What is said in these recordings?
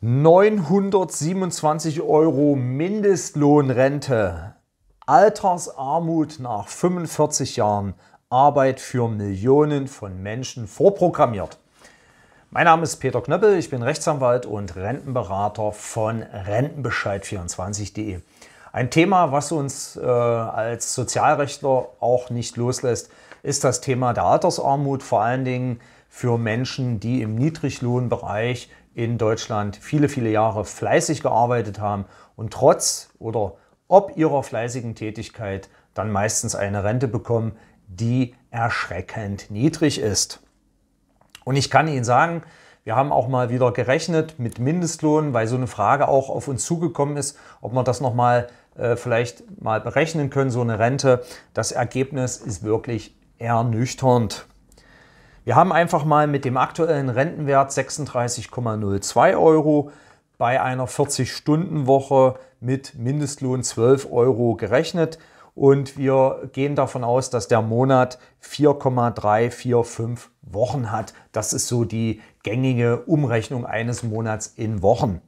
927 Euro Mindestlohnrente, Altersarmut nach 45 Jahren Arbeit für Millionen von Menschen vorprogrammiert. Mein Name ist Peter Knöppel, ich bin Rechtsanwalt und Rentenberater von Rentenbescheid24.de. Ein Thema, was uns äh, als Sozialrechtler auch nicht loslässt, ist das Thema der Altersarmut, vor allen Dingen für Menschen, die im Niedriglohnbereich in Deutschland viele, viele Jahre fleißig gearbeitet haben und trotz oder ob ihrer fleißigen Tätigkeit dann meistens eine Rente bekommen, die erschreckend niedrig ist. Und ich kann Ihnen sagen, wir haben auch mal wieder gerechnet mit Mindestlohn, weil so eine Frage auch auf uns zugekommen ist, ob man das nochmal äh, vielleicht mal berechnen können, so eine Rente. Das Ergebnis ist wirklich ernüchternd. Wir haben einfach mal mit dem aktuellen Rentenwert 36,02 Euro bei einer 40-Stunden-Woche mit Mindestlohn 12 Euro gerechnet und wir gehen davon aus, dass der Monat 4,345 Wochen hat. Das ist so die gängige Umrechnung eines Monats in Wochen.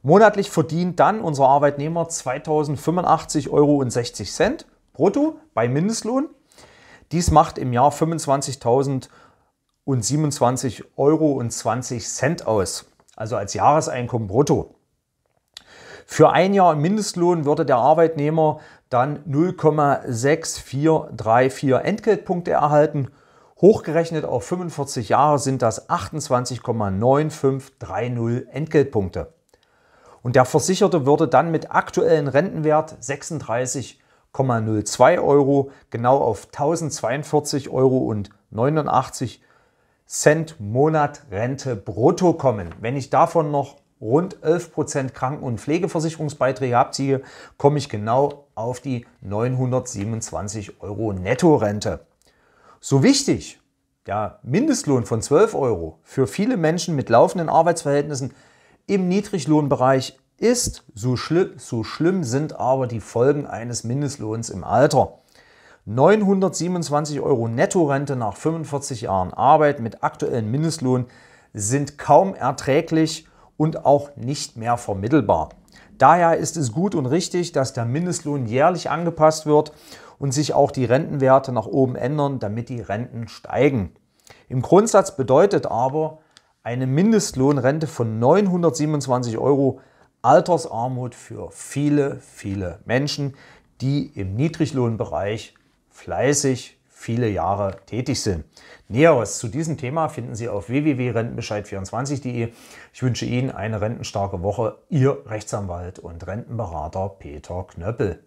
Monatlich verdient dann unser Arbeitnehmer 2085,60 Euro brutto bei Mindestlohn. Dies macht im Jahr 25.000 Euro und 27 Euro und 20 Cent aus, also als Jahreseinkommen brutto. Für ein Jahr Mindestlohn würde der Arbeitnehmer dann 0,6434 Entgeltpunkte erhalten. Hochgerechnet auf 45 Jahre sind das 28,9530 Entgeltpunkte. Und der Versicherte würde dann mit aktuellen Rentenwert 36,02 Euro genau auf 1042,89 Euro Cent Rente brutto kommen. Wenn ich davon noch rund 11% Prozent Kranken- und Pflegeversicherungsbeiträge abziehe, komme ich genau auf die 927 Euro Nettorente. So wichtig der Mindestlohn von 12 Euro für viele Menschen mit laufenden Arbeitsverhältnissen im Niedriglohnbereich ist, so, schli so schlimm sind aber die Folgen eines Mindestlohns im Alter. 927 Euro Nettorente nach 45 Jahren Arbeit mit aktuellem Mindestlohn sind kaum erträglich und auch nicht mehr vermittelbar. Daher ist es gut und richtig, dass der Mindestlohn jährlich angepasst wird und sich auch die Rentenwerte nach oben ändern, damit die Renten steigen. Im Grundsatz bedeutet aber eine Mindestlohnrente von 927 Euro Altersarmut für viele, viele Menschen, die im Niedriglohnbereich fleißig viele Jahre tätig sind. Näheres zu diesem Thema finden Sie auf www.rentenbescheid24.de. Ich wünsche Ihnen eine rentenstarke Woche. Ihr Rechtsanwalt und Rentenberater Peter Knöppel.